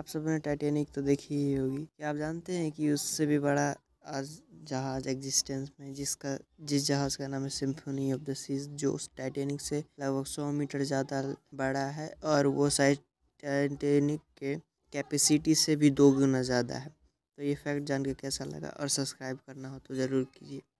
आप सबने टाइटेनिक तो देखी ही होगी क्या आप जानते हैं कि उससे भी बड़ा आज जहाज एग्जिस्टेंस में जिसका जिस जहाज का नाम है सिम्फनी ऑफ द सीज जो उस टाइटेनिक से लगभग सौ मीटर ज़्यादा बड़ा है और वो साइज टाइटेनिक के कैपेसिटी से भी दो गुना ज़्यादा है तो ये फैक्ट जान के कैसा लगा और सब्सक्राइब करना हो तो ज़रूर कीजिए